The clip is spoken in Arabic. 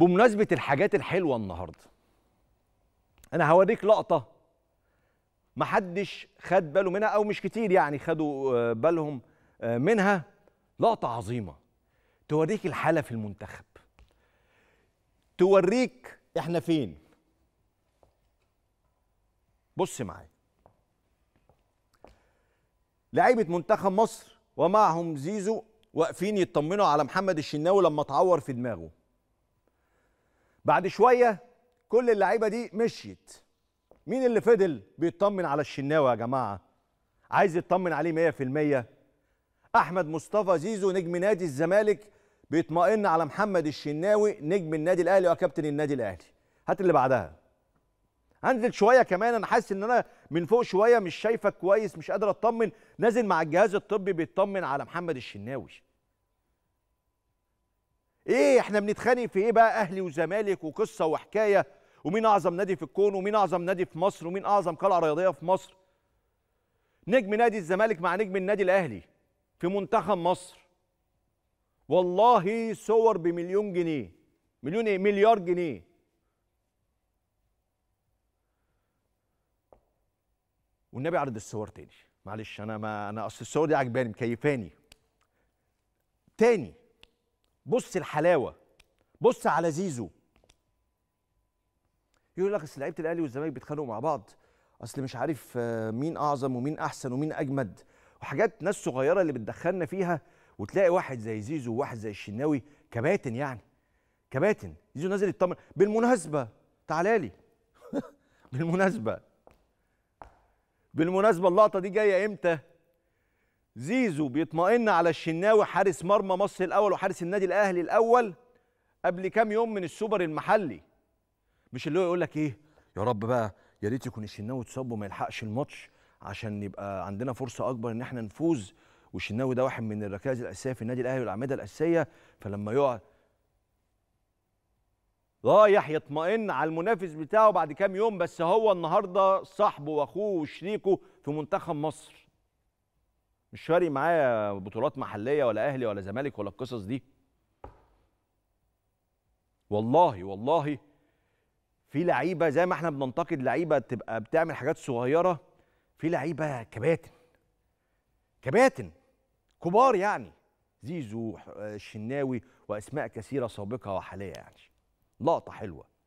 بمناسبة الحاجات الحلوة النهاردة أنا هوريك لقطة محدش خد باله منها أو مش كتير يعني خدوا آه، بالهم آه، منها لقطة عظيمة توريك الحالة في المنتخب توريك إحنا فين بص معايا لعيبة منتخب مصر ومعهم زيزو واقفين يطمنوا على محمد الشناوي لما اتعور في دماغه بعد شويه كل اللعيبه دي مشيت مين اللي فضل بيطمن على الشناوي يا جماعه عايز يطمن عليه 100% احمد مصطفى زيزو نجم نادي الزمالك بيطمئن على محمد الشناوي نجم النادي الاهلي وكابتن النادي الاهلي هات اللي بعدها هنزل شويه كمان انا حاسس ان انا من فوق شويه مش شايفك كويس مش قادر اطمن نازل مع الجهاز الطبي بيطمن على محمد الشناوي ايه احنا بنتخانق في ايه بقى اهلي وزمالك وقصه وحكايه ومين اعظم نادي في الكون ومين اعظم نادي في مصر ومين اعظم قلعه رياضيه في مصر نجم نادي الزمالك مع نجم النادي الاهلي في منتخب مصر والله صور بمليون جنيه مليون ايه مليار جنيه والنبي عرض الصور تاني معلش انا ما انا اصل الصور دي عجباني مكيفاني تاني بص الحلاوه بص على زيزو يقول لك اصل لعيبه الاهلي والزمالك بيتخانقوا مع بعض اصل مش عارف آه، مين اعظم ومين احسن ومين اجمد وحاجات ناس صغيره اللي بتدخلنا فيها وتلاقي واحد زي زيزو وواحد زي الشناوي كباتن يعني كباتن زيزو نازل يطمن بالمناسبه تعالى لي بالمناسبه بالمناسبه اللقطه دي جايه امتى زيزو بيطمئن على الشناوي حارس مرمى مصر الاول وحارس النادي الاهلي الاول قبل كام يوم من السوبر المحلي مش اللي هو يقول لك ايه يا رب بقى يا ريت يكون الشناوي اتصاب وما يلحقش الماتش عشان يبقى عندنا فرصه اكبر ان احنا نفوز والشناوي ده واحد من الركائز الاساسيه في النادي الاهلي والاعمده الاساسيه فلما يقعد رايح يطمئن على المنافس بتاعه بعد كام يوم بس هو النهارده صاحبه واخوه وشريكه في منتخب مصر مش فارق معايا بطولات محليه ولا اهلي ولا زمالك ولا القصص دي والله والله في لعيبه زي ما احنا بننتقد لعيبه تبقى بتعمل حاجات صغيره في لعيبه كباتن كباتن كبار يعني زيزو آه، الشناوي واسماء كثيره سابقه وحاليه يعني لقطه حلوه